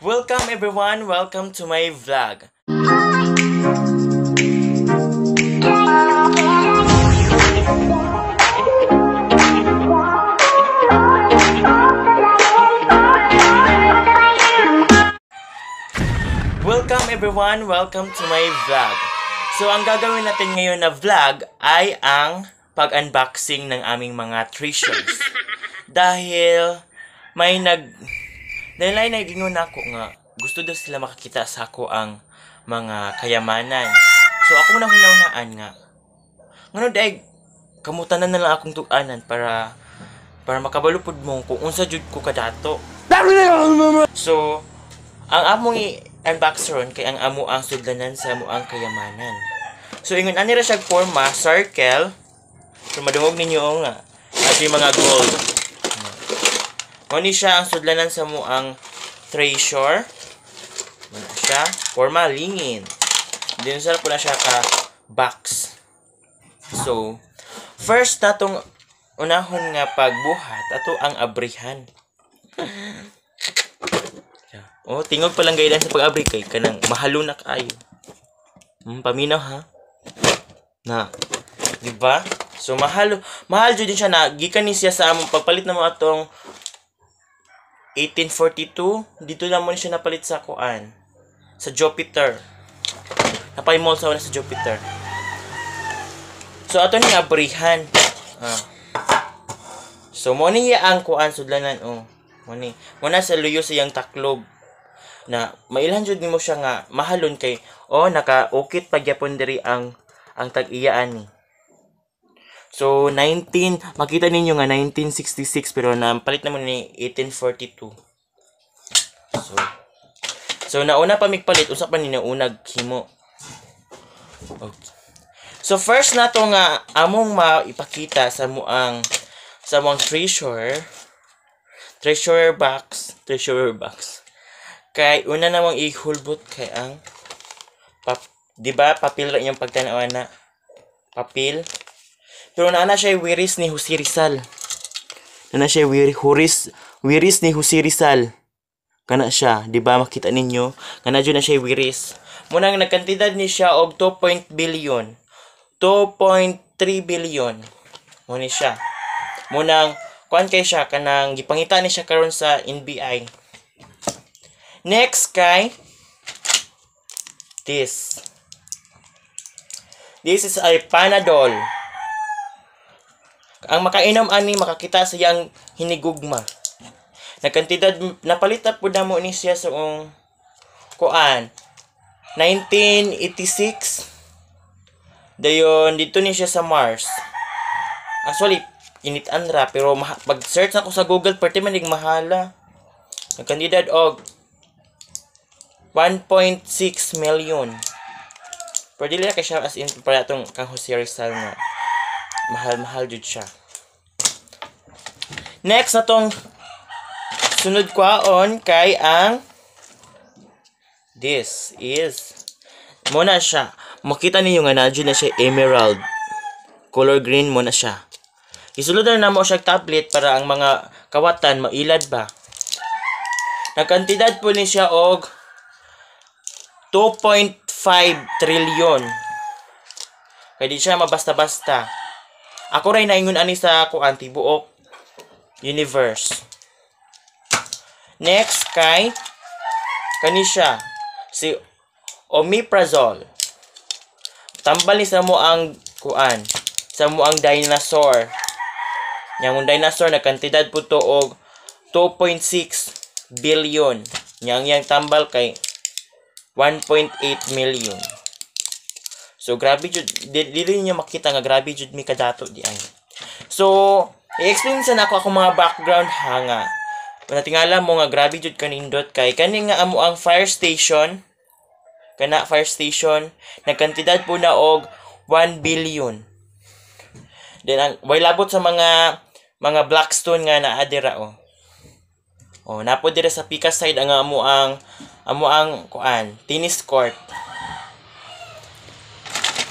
Welcome everyone, welcome to my vlog. Welcome everyone, welcome to my vlog. So ang gagawin natin ngayon na vlog ay ang pag-unboxing ng aming mga treasures. Dahil may nag dahil ay nagingon ako nga, gusto daw sila makakita sa ako ang mga kayamanan. So ako na hinaunaan nga. Ngano daig kamutanan na lang akong tuganan para para makabalupod mo kung unsa jud ko kadato. So ang among i-unbox ron kay ang amo ang sudlanan sa amo ang kayamanan. So ingon ani ra siya forma circle. So madungog ninyo nga at yung mga gold. Muni ano siya ang sudlanan sa muang treasure. Muna siya. Formalingin. Din sa pula siya ka box. So, first na tong unahon nga pagbuhat, ato ang abrihan. oh, tingog pa lang gaydan sa pag-abri kay kanang mahaluna kaayo. Hmm, paminaw ha. Na. Di So mahal mahal jud din siya na gikan ni siya sa among pagpalit na mo atong 1842, dito na muna siya napalit sa kuan. Sa Jupiter. Napaimol sa una sa Jupiter. So, ato ni abrihan. Ah. So, mo ni ang kuan sudlanan o. Oh. Mo ni. Mo na sa luyo sa yang taklob na mailan jud nimo siya nga mahalon kay oh nakaukit pagyapon diri ang ang tag-iyaan ni. Eh. So, 19, makita ninyo nga, 1966, pero napalit naman ni 1842. So, so nauna pa migpalit, usap pa ni naunag himo. Okay. So, first na to nga, among maipakita sa muang, sa muang treasure, treasure box, treasure box. Kay, una namang ihulbot kay ang, pap, di ba, papil lang yung pagtanawa na, papil, pero na siya wiris ni Jose Rizal. na siya wir, huris, wiris ni Jose Rizal. Kana siya, di ba makita ninyo? Kana jud na siya wiris. Munang nagkantidad ni siya og 2. billion. 2.3 billion. Mo ni siya. Munang kuan kay siya kanang gipangita ni siya karon sa NBI. Next kay this. This is a Panadol. Ang makainom ani makakita sa iyang hinigugma. Nagkantidad napalitan po na mo ni siya sa um, kuan 1986 dayon dito ni siya sa Mars. Actually ah, init anra pero pag search ako sa Google perti manig mahala. Nagkantidad og 1.6 million. Pero dili na kay siya as in para itong kang Jose Rizal nga. Mahal-mahal jud siya. Next na tong sunod on kay ang this is muna siya. Makita ninyo nga na na siya emerald. Color green muna siya. Isulod na namo siya tablet para ang mga kawatan mailad ba. Nagkantidad po ni siya og 2.5 trilyon. Kaya di siya mabasta-basta. Ako rin naingon ani sa kuanti tibuok universe. Next kay kani si Omiprazole. Tambal sa mo ang kuan, sa mo ang dinosaur. Yang dinosaur na kantidad po to og 2.6 billion. Yang yang tambal kay 1.8 million. So grabe jud dili niya makita nga grabe jud mi kadato di ay. So I-explain sa nako akong mga background hanga. nga. Panatingala mo nga grabe jud kanindot kay kani nga amo ang fire station kana fire station nagkantidad po na og 1 billion. Then ang way labot sa mga mga blackstone nga naa dira oh. Oh, napo dira sa Pika side ang amo ang amo ang kuan tennis court.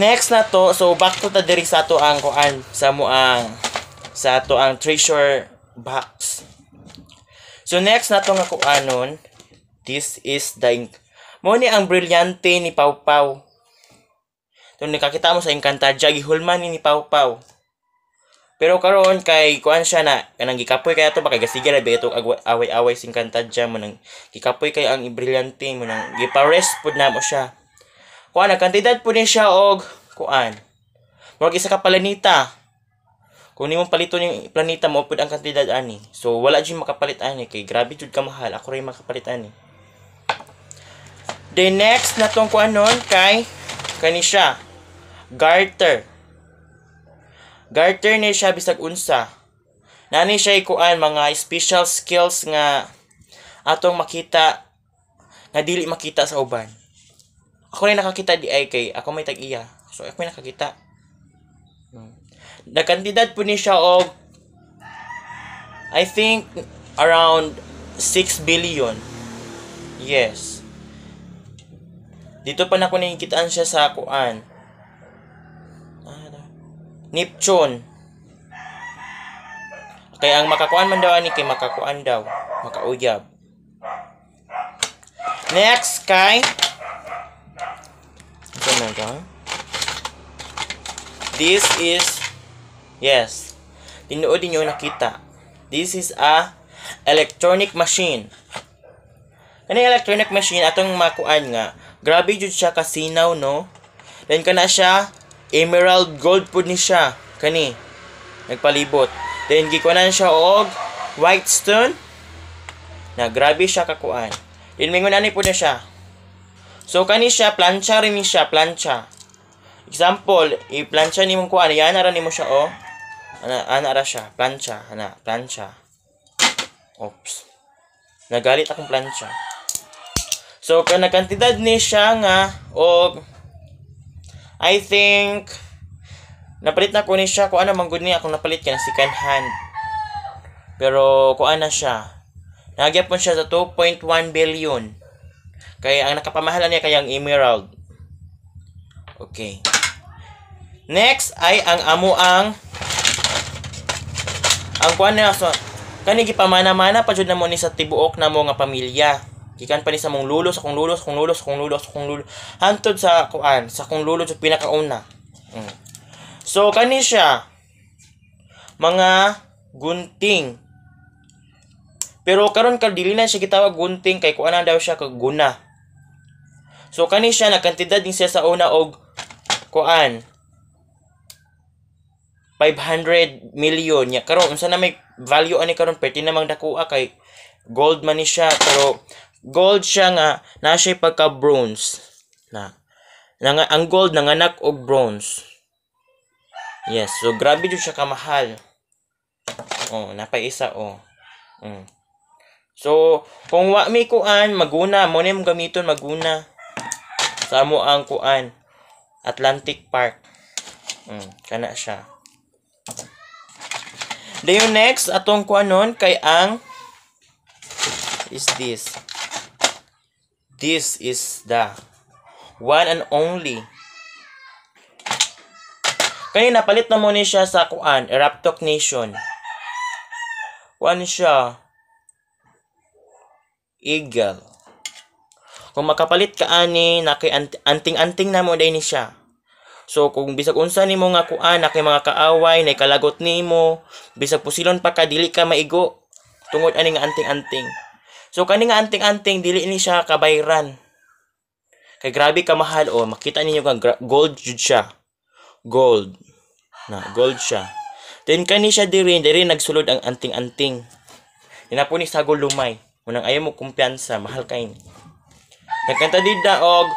Next na to, so back to ta diri sa to ang kuan sa mo ang sa ato ang treasure box. So next nato nga kung anon, ah, this is the mo ni ang brilyante ni Pau Pau. Tong nakakita mo sa Encantadia gihulman ni Pau Pau. Pero karon kay kuan siya na kanang gikapoy kay ato baka gasige na beto away-away sing Encantadia mo nang gikapoy kay ang brilyante mo nang gipares pud na mo siya. Kuan ang kandidat pud ni siya og kuan. Murag isa ka palanita. Kung nimo palito ning planeta mo pud ang kantidad ani. So wala jud makapalit ani kay grabe jud ka mahal. Ako ray makapalit ani. The next na tong kuanon kay kani siya garter. Garter ni siya bisag unsa. Nani siya kuan mga special skills nga atong makita nga dili makita sa uban. Ako rin nakakita di ay kay ako may tag-iya. So ako may nakakita. Nakandidat po ni siya og I think around 6 billion. Yes. Dito pa na ko nakikitaan siya sa kuan. Neptune. Kaya ang makakuan man daw ani kay makakuan daw, makauyab. Next kay Ito na This is Yes. Tinuod niyo nakita. This is a electronic machine. Kani electronic machine atong makuan nga grabe jud siya kasinaw no. Then kana siya emerald gold pud ni siya kani nagpalibot. Then gikuanan siya og white stone na grabe siya kakuan. Then mingon ani pud na siya. So kani siya plancha rin siya plancha. Example, i-plancha nimo kuan, yan ara mo siya oh. Ana, ana rasya, plancha, ana, plancha. Oops. Nagalit akong plancha. So, kanagkantidad ni siya nga, o, I think, napalit na ko ni siya, kung ano man good niya, kung napalit kay na second hand. Pero, kung ana siya, nagyapon siya sa 2.1 billion. Kaya, ang nakapamahalan niya kaya ang emerald. Okay. Next ay ang amo ang ang kuan na so, kani gi pamana mana pa jud na mo ni sa tibuok na mo nga pamilya. Gikan pa ni sa mong lulo, sa kong lulo, sa kong lulo, sa kong lulo, sa kong lulo. Hantod sa kuan, sa kong lulo sa pinakauna. Mm. So kani siya mga gunting. Pero karon ka dili na siya gitawag gunting kay kuan na daw siya kag guna. So kani siya nagkantidad din siya sa una og kuan 500 million niya karon unsa na may value ani karon perti namang dakuha kay gold man ni siya pero gold siya nga na siya pagka bronze na, na ang gold nanganak og bronze yes so grabe jud siya kamahal oh napaisa oh mm. so kung wa mi kuan maguna mo ni gamiton maguna sa mo ang kuan Atlantic Park mm, kana siya Dayon next, atong kuanon kay ang is this. This is the one and only. Kaya napalit na muna siya sa kuan, Eraptok Nation. One siya, Eagle. Kung makapalit ka ani, naki anting-anting na mo din ni siya. So kung bisag unsa nimo nga kuan na kay mga kaaway na kalagot nimo, bisag pusilon pa ka dili ka maigo tungod ani nga anting-anting. So kani nga anting-anting dili ni siya kabayran. Kay grabe ka mahal oh, makita ninyo kang gold jud siya. Gold. Na gold siya. Then kani siya diri diri nagsulod ang anting-anting. Dina po ni sagol lumay. Unang ayaw mo kumpiyansa, mahal kay ni. Nagkanta dida og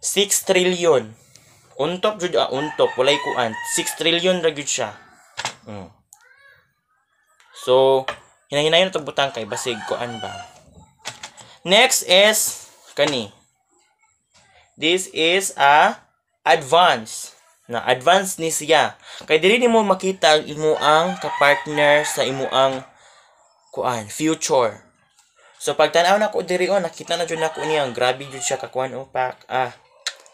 6 trillion Untop jud ah, untop walay kuan. 6 trillion ra gyud siya. Mm. So, hinahinayon na butang kay basig kuan ba. Next is kani. This is a advance na advance ni siya. Kay dili nimo makita ang imo ang ka partner sa imo ang kuan future. So pagtan-aw na ko diri on oh, nakita na jud nako niya grabe jud siya ka kakuan upak. Oh, ah,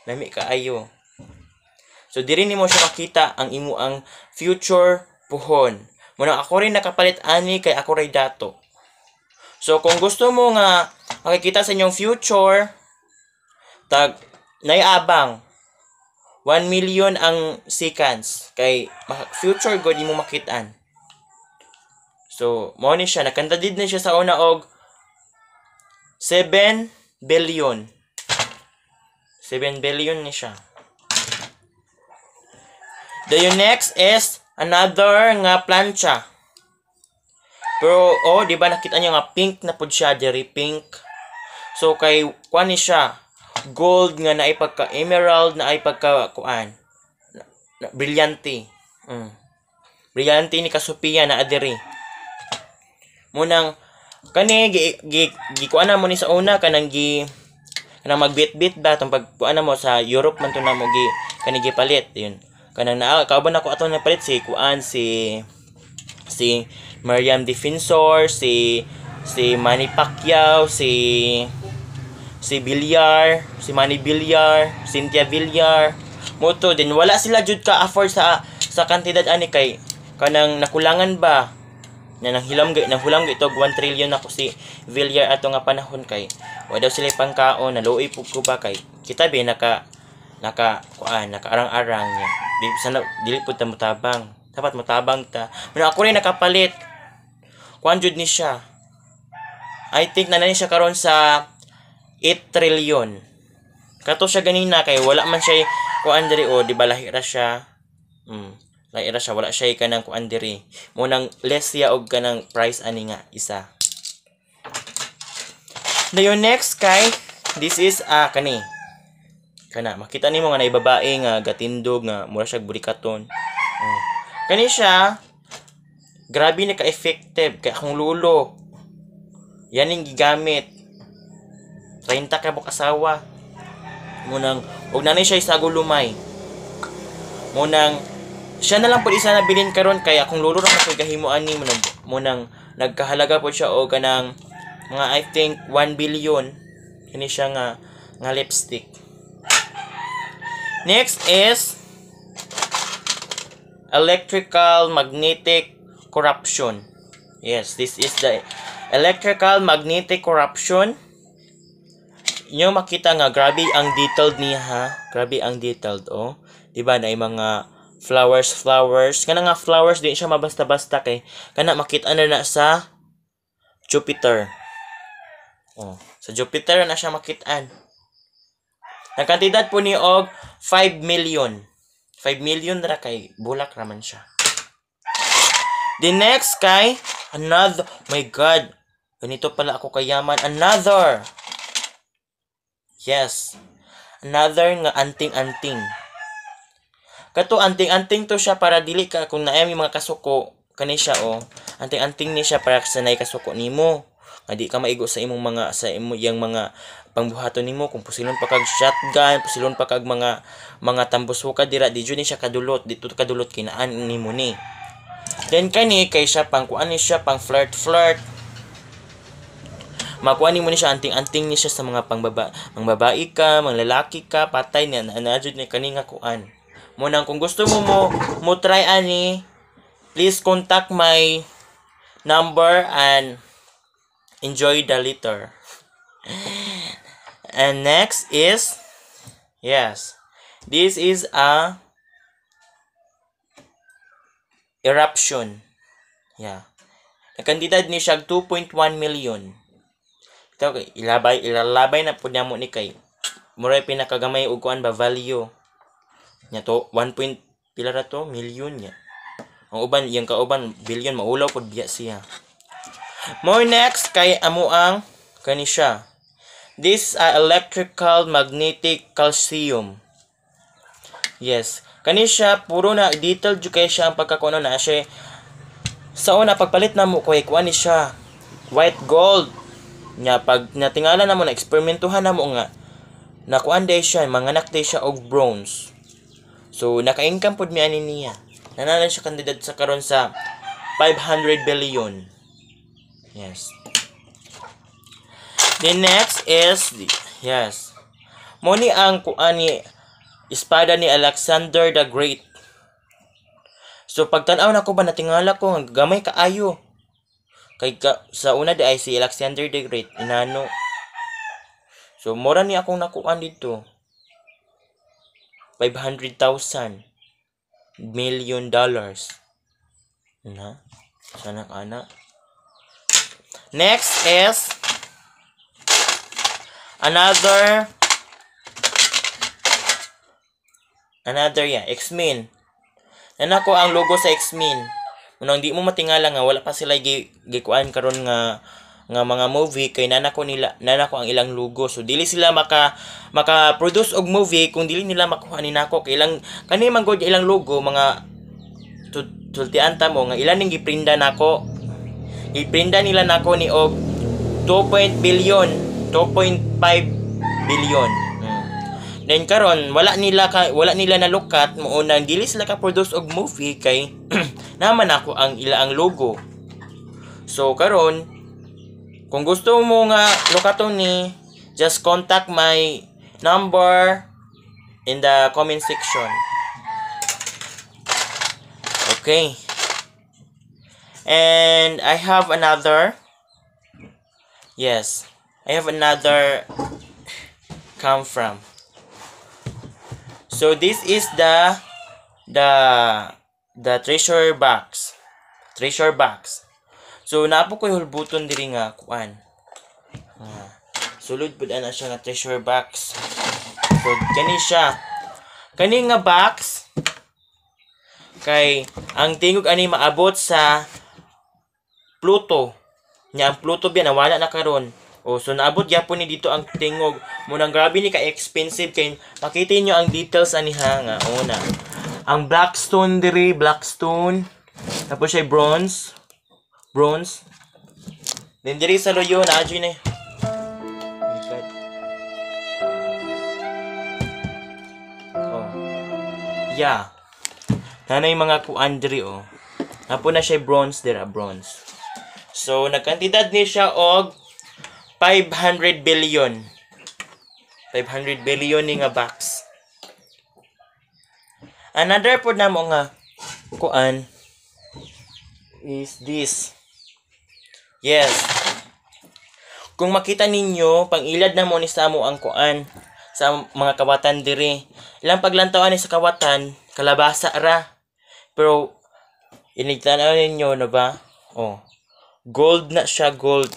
nami ka ayo So diri nimo siya makita ang imo ang future puhon. Muna ako rin nakapalit ani kay ako ray dato. So kung gusto mo nga makikita sa inyong future tag naiabang 1 million ang seconds kay future god imo makitaan. So mo ni siya nakandadid na siya sa una og 7 billion. 7 billion ni siya. The next is another nga plancha. Pero, oh, di ba nakita niyo nga pink na pud siya, diri pink. So kay kuan ni siya gold nga naay pagka emerald na ay pagka kuan. Brilyante. Mm. Brillante ni Kasopia na adiri. Munang kani gi, gi, gi kuan mo ni sa una kanang gi kanang magbit-bit ba tong pagkuan mo sa Europe man to na mo gi kani palit yun kanang naa ah, kauban nako ato na palit si kuan si si Mariam Defensor, si si Manny Pacquiao, si si Villar, si Manny Villar, Cynthia Villar. Moto din wala sila jud ka afford sa sa kantidad ani kay kanang nakulangan ba na nanghilam gay nanghulam gay tog 1 trillion ako si Villar ato nga panahon kay wa daw sila pangkaon na luoy pug ko ba kay kita bi naka naka kuan nakaarang-arang niya di sana dili pud ta mutabang dapat mutabang ta pero ako rin nakapalit kuan jud ni siya I think na siya karon sa 8 trillion kato siya ganina kay wala man siya kuan diri o di ba lahira siya mm lahira siya wala siya kanang kuan diri mo nang less siya og kanang price ani nga isa Now, your next guy, this is ah uh, kani Kana, makita nimo nga naibabae nga gatindog nga mura siya burikaton. Oh. kani siya grabe ni ka-effective kay akong lulo. Yan yung gigamit. 30 ka buk asawa. Munang og nanay siya isago lumay. Munang siya na lang pud isa na bilin karon kay akong lulo ra ko gahimo ani munang munang nagkahalaga pud siya og kanang mga I think 1 billion kini siya nga nga lipstick Next is electrical magnetic corruption. Yes, this is the electrical magnetic corruption. Nyo makita nga, grabe ang detailed niya ha. Grabe ang detailed, oh. Diba, na yung mga flowers, flowers. Kana nga flowers, din siya mabasta-basta kay. Kana makita na na sa Jupiter. Oh, sa Jupiter na siya makitaan. Ang kantidad po ni og 5 million. 5 million ra kay bulak raman siya. The next kay another my god. Ganito pala ako kayaman another. Yes. Another nga anting-anting. Kato anting-anting to siya para dili ka kung naay mga kasuko kani siya oh. Anting-anting ni siya para sanay kasuko nimo nga di ka maigo sa imong mga sa imo yang mga pangbuhaton nimo kung pusilon pa kag shotgun pusilon pa kag mga mga tambos ka dira di ni siya kadulot dito kadulot kinaan mo ni then kani kay siya pang kuan ni siya pang flirt flirt makuha ni mo ni siya anting-anting ni siya sa mga pangbaba mga babae ka, mga lalaki ka, patay na jud ni kani nga kuan. Mo nang kung gusto mo mo mo try ani, please contact my number and enjoy the litter. and next is yes. This is a eruption. Yeah. Nakandidad ni siya 2.1 million. Ito, ilabay, ilalabay na po niya mo ni kay. Muray pinakagamay og kuan ba value. Nya to 1. pila ra to million niya. Ang uban, yang kauban billion maulaw pod diya siya. More next kay amo ang kani siya. This a electrical magnetic calcium. Yes. Kanisya, puro na detailed education kay siya ang pagkakuno na siya. Sa una pagpalit na mo kay kuan siya white gold nya pag natingala na mo na eksperimentuhan na mo nga nakuan day siya manganak day siya og bronze. So naka-income pud mi ani niya. Nanalan siya kandidat sa karon sa 500 billion. Yes. The next is the, yes. Mo ni ang kuan ni espada ni Alexander the Great. So pagtan-aw nako ba natingala ko gamay kaayo. Kay ka, sa una di ay si Alexander the Great inano. So mora ni akong nakuan dito. 500,000 million dollars. Na? Sana kana. Next is another another yan, X-Men. Nanako ang logo sa X-Men. Unang di mo matingala nga wala pa sila gi, gikuan karon nga nga mga movie kay nanako nila nanako ang ilang logo so dili sila maka maka produce og movie kung dili nila makuha ni nako kay ilang kani man gud ilang logo mga tultian ta mo nga ilan ning giprinda nako Iprinda nila nako ni og 2. billion, 2.5 billion. Hmm. Then karon wala nila ka, wala nila na nalukat mo unang dili sila ka produce og movie kay naman ako ang ila ang logo. So karon kung gusto mo nga lukaton ni just contact my number in the comment section. Okay. And I have another. Yes. I have another come from. So this is the the the treasure box. Treasure box. So napo ko hulbuton diri nga kuan. Ah. sulod pud ana siya nga treasure box. So kani siya. Kani nga box kay ang tingog ani maabot sa Pluto nya ang Pluto biya nawala na karon o so naabot gyapon ni dito ang tingog mo nang grabe ni ka expensive kay makita niyo ang details ani ha nga una ang blackstone diri blackstone tapos siya bronze bronze then diri sa loyo na adyo ni oh yeah nanay mga kuan diri oh Napo na siya bronze dira bronze So, nagkantidad ni siya og 500 billion. 500 billion ni nga box. Another po na mo nga kuan is this. Yes. Kung makita ninyo, pangilad na mo ni sa mo ang kuan sa mga kawatan diri. Ilang paglantawan ni sa kawatan, kalabasa ra. Pero inigtanaw ninyo na ba? Oh. Gold na siya, gold.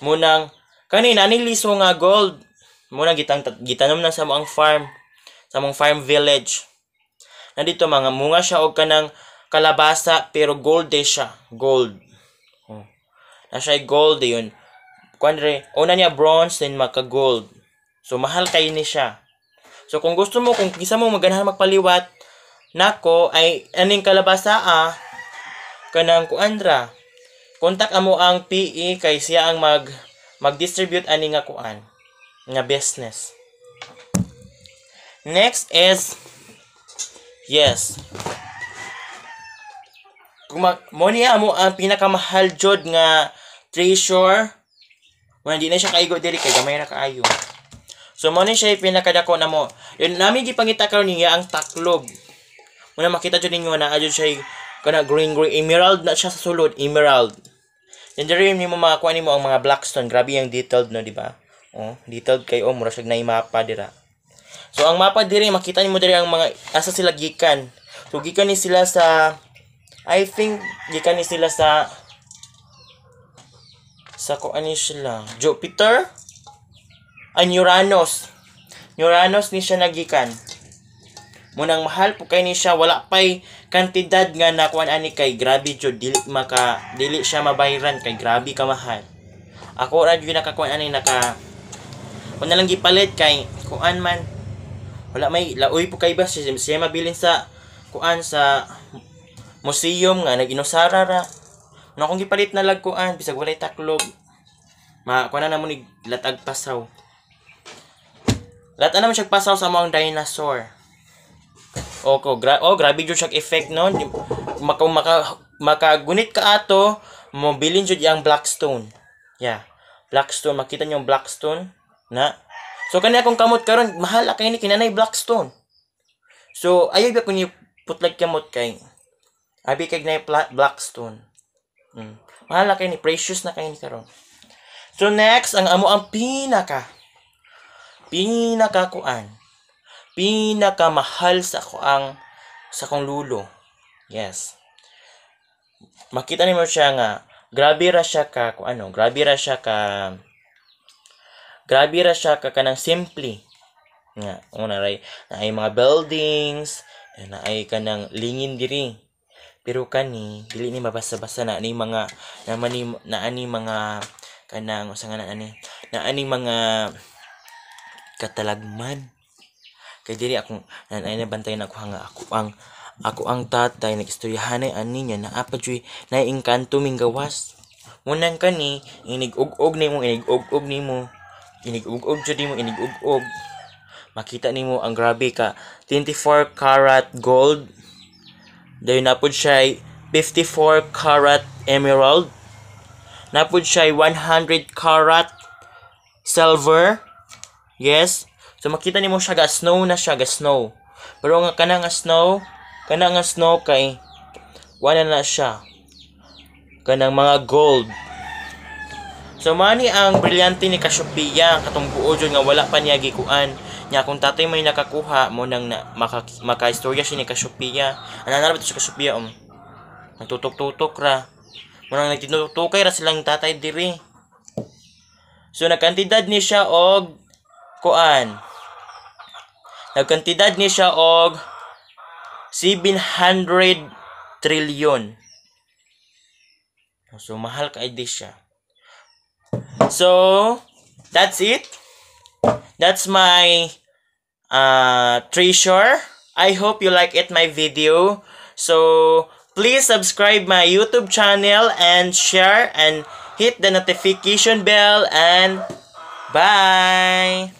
Munang, kanina, niliso nga gold. Munang gitang, gitanom na sa mga farm. Sa mga farm village. Nandito mga munga siya og kanang kalabasa pero gold day siya. Gold. Oh. Na siya gold yun. Kuandre, una niya bronze then maka gold. So mahal kay ni siya. So kung gusto mo kung gisa mo maganahan magpaliwat nako ay aning kalabasa ah kanang kuandra Kontak amo ang PE kay siya ang mag mag-distribute ani nga kuan nga business. Next is yes. Kung mo niya mo ang pinakamahal jod nga treasure wala di na siya kaigo diri kay gamay ra kaayo. So mo ni siya pinakadako na mo. Yun nami gipangita karon niya ang taklob. Muna makita jud ninyo na adyo siya kana green green emerald na siya sa sulod emerald yan diri mga kuha nimo ang mga Blackstone. Grabe yung detailed no, di ba? Oh, detailed kayo. oh, murag na mapa dira. So ang mapa diri makita nimo diri ang mga asa sila gikan. So gikan ni sila sa I think gikan ni sila sa sa ko ani sila Jupiter and Uranus. Uranus ni siya nagikan. Munang mahal po kay ni siya wala pay kantidad nga nakuan ani kay grabe jud dili maka dili siya mabayaran kay grabe kamahal. ako ra jud nakakuan ani naka kun lang gipalit kay kuan man wala may laoy po kay ba siya, siya mabilin sa kuan sa museum nga naginusara ra Na kung gipalit na lag kuan bisag walay taklog ma kuan na mo ni latag pasaw latag na mo siya pasaw sa mga dinosaur Oko, gra oh, grabe jud siya effect no. Maka maka makagunit ka ato, mo bilin jud yang blackstone. Yeah. Blackstone, makita niyo yung blackstone na. So kani akong kamot karon, mahal kay ni kinanay blackstone. So ayo ba kuno putlag kamot kay abi kay hmm. na blackstone. Mm. Mahal ka ini precious na kay ini karon. So next ang amo ang pinaka pinaka kuan pinakamahal sa ang sa kong lulo. Yes. Makita niyo siya nga grabe ra siya ka kung ano, grabe ra siya ka grabe ra siya ka kanang simple nga una ray na ay mga buildings na ay kanang lingin diri pero kani dili ni mabasa-basa na ni mga na mani na ani mga kanang usa nga na ani na ani mga katalagman Kay diri akong nanay na bantay na kuha nga ako ang ako ang tatay nagistoryahan ay ani niya na apadyoy na inkanto gawas Munang kani inigugog nimo inigugog nimo inigugog jud nimo inigugog. Makita nimo ang grabe ka 24 karat gold. Dayon na pud siya 54 karat emerald. na pud siya 100 karat silver. Yes. So makita nimo siya ga snow na siya ga snow. Pero nga kana nga snow, kana nga snow kay wala na siya kanang mga gold. So mani ang brilyante ni Cassiopeia katong buod nga wala pa niya gikuan. Nya kung tatay may nakakuha mo nang na, maka, istorya siya ni Cassiopeia. Ano na ba si Cassiopeia um? Nagtutok-tutok ra. Mo nang nagtinutukay ra silang tatay diri. So nagkantidad ni siya og kuan Nagkantidad ni siya og 700 trillion. So, mahal ka di siya. So, that's it. That's my uh, treasure. I hope you like it, my video. So, please subscribe my YouTube channel and share and hit the notification bell and bye!